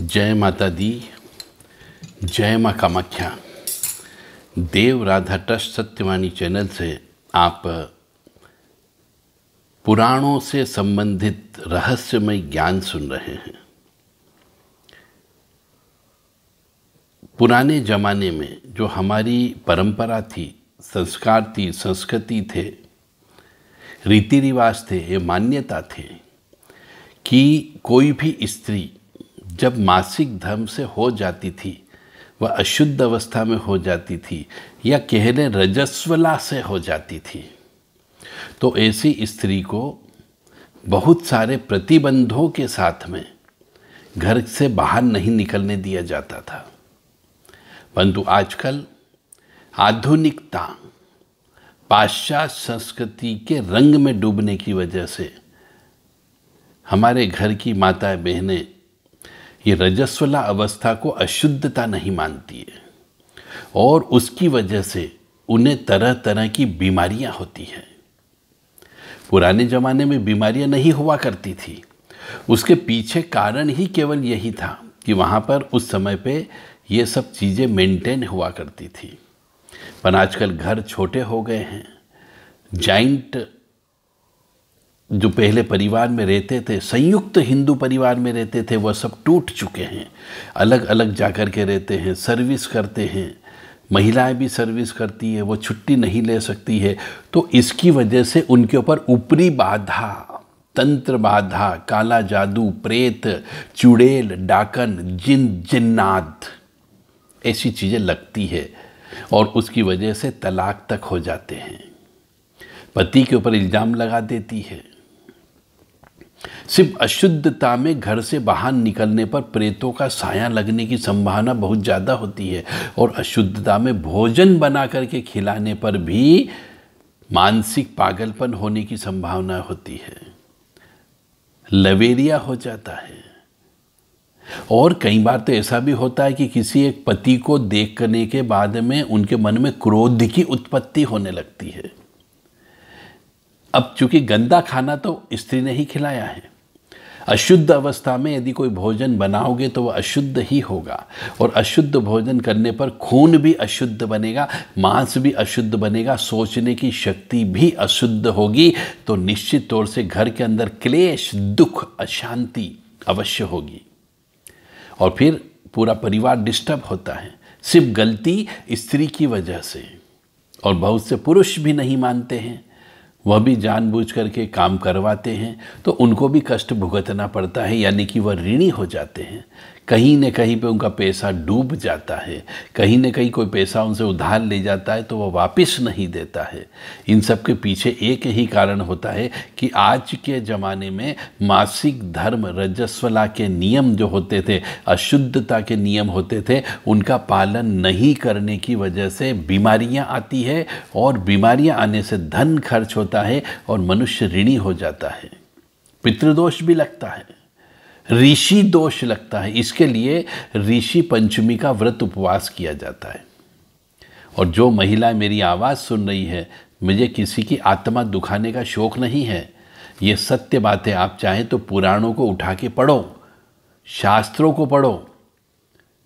जय माता दी जय माँ कामाख्या देव राधा ट्रस्ट सत्यवाणी चैनल से आप पुराणों से संबंधित रहस्यमय ज्ञान सुन रहे हैं पुराने ज़माने में जो हमारी परंपरा थी संस्कार थी संस्कृति थे रीति रिवाज थे ये मान्यता थे कि कोई भी स्त्री जब मासिक धर्म से हो जाती थी वह अशुद्ध अवस्था में हो जाती थी या कहने रजस्वला से हो जाती थी तो ऐसी स्त्री को बहुत सारे प्रतिबंधों के साथ में घर से बाहर नहीं निकलने दिया जाता था परंतु आजकल आधुनिकता पाश्चात्य संस्कृति के रंग में डूबने की वजह से हमारे घर की माता बहनें ये रजस्वला अवस्था को अशुद्धता नहीं मानती है और उसकी वजह से उन्हें तरह तरह की बीमारियां होती हैं पुराने ज़माने में बीमारियां नहीं हुआ करती थी उसके पीछे कारण ही केवल यही था कि वहाँ पर उस समय पे ये सब चीज़ें मेंटेन हुआ करती थी पर आजकल घर छोटे हो गए हैं जाइंट जो पहले परिवार में रहते थे संयुक्त हिंदू परिवार में रहते थे वह सब टूट चुके हैं अलग अलग जा कर के रहते हैं सर्विस करते हैं महिलाएं भी सर्विस करती है वो छुट्टी नहीं ले सकती है तो इसकी वजह से उनके ऊपर ऊपरी बाधा तंत्र बाधा काला जादू प्रेत चुड़ैल डाकन जिन जिन्नाद ऐसी चीज़ें लगती है और उसकी वजह से तलाक तक हो जाते हैं पति के ऊपर इल्ज़ाम लगा देती है सिर्फ अशुद्धता में घर से बाहर निकलने पर प्रेतों का साया लगने की संभावना बहुत ज़्यादा होती है और अशुद्धता में भोजन बना करके खिलाने पर भी मानसिक पागलपन होने की संभावना होती है लवेरिया हो जाता है और कई बार तो ऐसा भी होता है कि किसी एक पति को देख करने के बाद में उनके मन में क्रोध की उत्पत्ति होने लगती है अब चूंकि गंदा खाना तो स्त्री ने ही खिलाया है अशुद्ध अवस्था में यदि कोई भोजन बनाओगे तो वह अशुद्ध ही होगा और अशुद्ध भोजन करने पर खून भी अशुद्ध बनेगा मांस भी अशुद्ध बनेगा सोचने की शक्ति भी अशुद्ध होगी तो निश्चित तौर से घर के अंदर क्लेश दुख अशांति अवश्य होगी और फिर पूरा परिवार डिस्टर्ब होता है सिर्फ गलती स्त्री की वजह से और बहुत से पुरुष भी नहीं मानते हैं वह भी जानबूझ करके काम करवाते हैं तो उनको भी कष्ट भुगतना पड़ता है यानी कि वह ऋणी हो जाते हैं कहीं न कहीं पे उनका पैसा डूब जाता है कहीं न कहीं कोई पैसा उनसे उधार ले जाता है तो वह वापस नहीं देता है इन सब के पीछे एक ही कारण होता है कि आज के ज़माने में मासिक धर्म रजस्वला के नियम जो होते थे अशुद्धता के नियम होते थे उनका पालन नहीं करने की वजह से बीमारियाँ आती है और बीमारियाँ आने से धन खर्च होता है और मनुष्य ऋणी हो जाता है पितृदोष भी लगता है ऋषि दोष लगता है इसके लिए ऋषि पंचमी का व्रत उपवास किया जाता है और जो महिला मेरी आवाज़ सुन रही है मुझे किसी की आत्मा दुखाने का शौक नहीं है ये सत्य बातें आप चाहें तो पुराणों को उठा के पढ़ो शास्त्रों को पढ़ो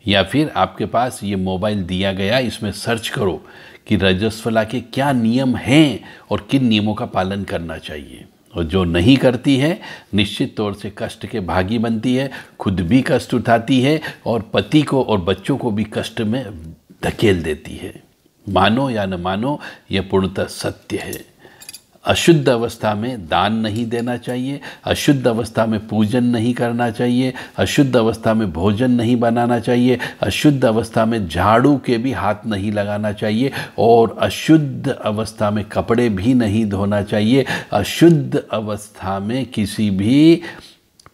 या फिर आपके पास ये मोबाइल दिया गया इसमें सर्च करो कि रजस्वला के क्या नियम हैं और किन नियमों का पालन करना चाहिए और जो नहीं करती है निश्चित तौर से कष्ट के भागी बनती है खुद भी कष्ट उठाती है और पति को और बच्चों को भी कष्ट में धकेल देती है मानो या न मानो यह पूर्णतः सत्य है अशुद्ध अवस्था में दान नहीं देना चाहिए अशुद्ध अवस्था में पूजन नहीं करना चाहिए अशुद्ध अवस्था में भोजन नहीं बनाना चाहिए अशुद्ध अवस्था में झाड़ू के भी हाथ नहीं लगाना चाहिए और अशुद्ध अवस्था में कपड़े भी नहीं धोना चाहिए अशुद्ध अवस्था में किसी भी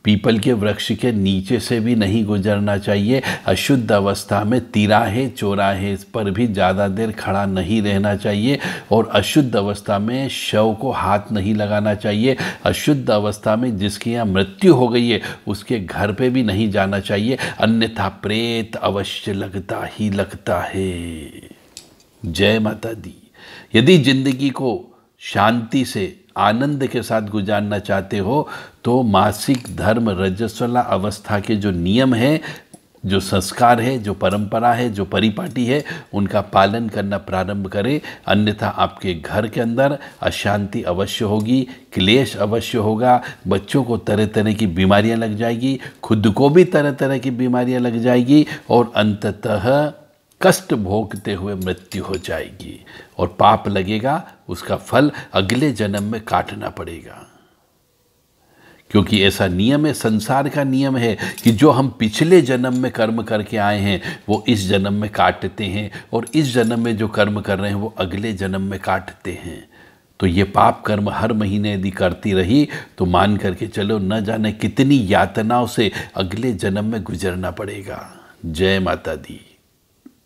पीपल के वृक्ष के नीचे से भी नहीं गुजरना चाहिए अशुद्ध अवस्था में तिराहे चौराहे पर भी ज़्यादा देर खड़ा नहीं रहना चाहिए और अशुद्ध अवस्था में शव को हाथ नहीं लगाना चाहिए अशुद्ध अवस्था में जिसकी यहाँ मृत्यु हो गई है उसके घर पे भी नहीं जाना चाहिए अन्यथा प्रेत अवश्य लगता ही लगता है जय माता दी यदि जिंदगी को शांति से आनंद के साथ गुजारना चाहते हो तो मासिक धर्म रजस्वला अवस्था के जो नियम हैं जो संस्कार है जो परंपरा है जो परिपाटी है उनका पालन करना प्रारंभ करें अन्यथा आपके घर के अंदर अशांति अवश्य होगी क्लेश अवश्य होगा बच्चों को तरह तरह की बीमारियां लग जाएगी खुद को भी तरह तरह की बीमारियां लग जाएगी और अंततः कष्ट भोगते हुए मृत्यु हो जाएगी और पाप लगेगा उसका फल अगले जन्म में काटना पड़ेगा क्योंकि ऐसा नियम है संसार का नियम है कि जो हम पिछले जन्म में कर्म करके आए हैं वो इस जन्म में काटते हैं और इस जन्म में जो कर्म कर रहे हैं वो अगले जन्म में काटते हैं तो ये पाप कर्म हर महीने यदि करती रही तो मान करके चलो न जाने कितनी यातनाओं से अगले जन्म में गुजरना पड़ेगा जय माता दी